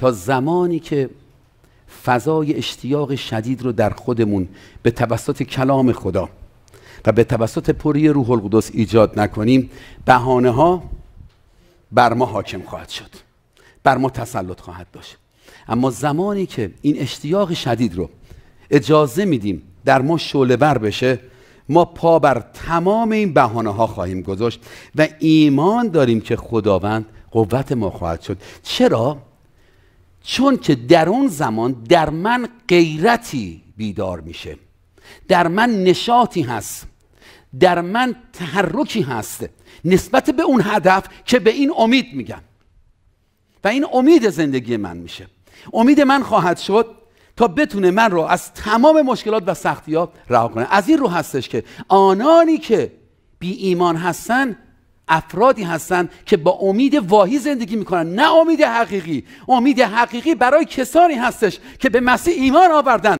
تا زمانی که فضای اشتیاق شدید رو در خودمون به توسط کلام خدا و به توسط پری روح القدس ایجاد نکنیم بهانه ها بر ما حاکم خواهد شد بر ما تسلط خواهد داشت اما زمانی که این اشتیاق شدید رو اجازه میدیم در ما شعله بر بشه ما پا بر تمام این بهانه ها خواهیم گذاشت و ایمان داریم که خداوند قوت ما خواهد شد چرا چون که در اون زمان در من غیرتی بیدار میشه در من نشاطی هست در من تحرکی هست نسبت به اون هدف که به این امید میگم و این امید زندگی من میشه امید من خواهد شد تا بتونه من رو از تمام مشکلات و سختی ها رها کنه از این رو هستش که آنانی که بی ایمان هستن افرادی هستند که با امید واهی زندگی میکنن نه امید حقیقی امید حقیقی برای کسانی هستش که به مسیح ایمان آوردن